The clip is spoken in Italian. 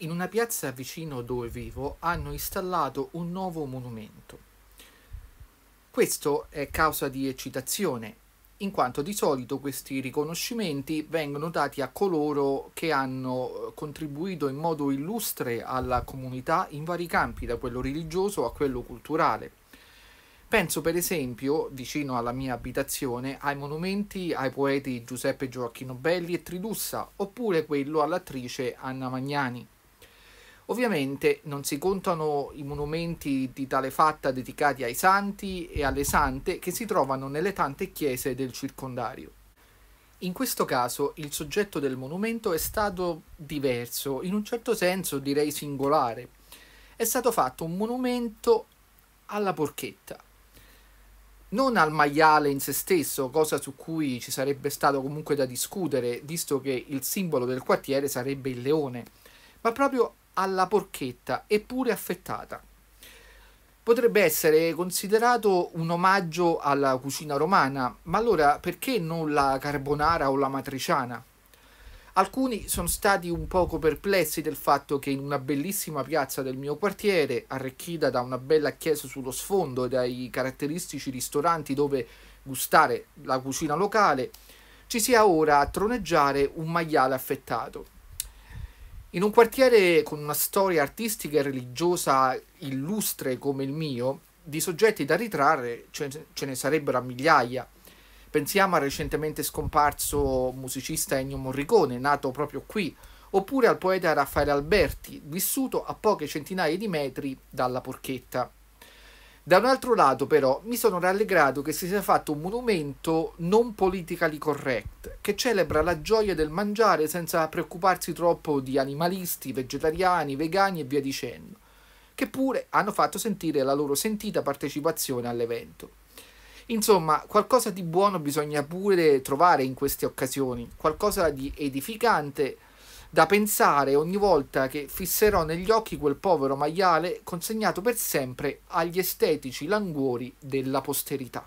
in una piazza vicino dove vivo hanno installato un nuovo monumento. Questo è causa di eccitazione, in quanto di solito questi riconoscimenti vengono dati a coloro che hanno eh, contribuito in modo illustre alla comunità in vari campi, da quello religioso a quello culturale. Penso per esempio, vicino alla mia abitazione, ai monumenti ai poeti Giuseppe Gioacchino Belli e Tridussa, oppure quello all'attrice Anna Magnani. Ovviamente non si contano i monumenti di tale fatta dedicati ai santi e alle sante che si trovano nelle tante chiese del circondario. In questo caso il soggetto del monumento è stato diverso, in un certo senso direi singolare. È stato fatto un monumento alla porchetta, non al maiale in se stesso, cosa su cui ci sarebbe stato comunque da discutere, visto che il simbolo del quartiere sarebbe il leone, ma proprio alla porchetta, eppure affettata. Potrebbe essere considerato un omaggio alla cucina romana, ma allora perché non la carbonara o la matriciana? Alcuni sono stati un poco perplessi del fatto che in una bellissima piazza del mio quartiere, arricchita da una bella chiesa sullo sfondo e dai caratteristici ristoranti dove gustare la cucina locale, ci sia ora a troneggiare un maiale affettato. In un quartiere con una storia artistica e religiosa illustre come il mio, di soggetti da ritrarre ce ne sarebbero a migliaia. Pensiamo al recentemente scomparso musicista Ennio Morricone, nato proprio qui, oppure al poeta Raffaele Alberti, vissuto a poche centinaia di metri dalla porchetta. Da un altro lato, però, mi sono rallegrato che si sia fatto un monumento non politically correct, che celebra la gioia del mangiare senza preoccuparsi troppo di animalisti, vegetariani, vegani e via dicendo, che pure hanno fatto sentire la loro sentita partecipazione all'evento. Insomma, qualcosa di buono bisogna pure trovare in queste occasioni, qualcosa di edificante da pensare ogni volta che fisserò negli occhi quel povero maiale consegnato per sempre agli estetici languori della posterità.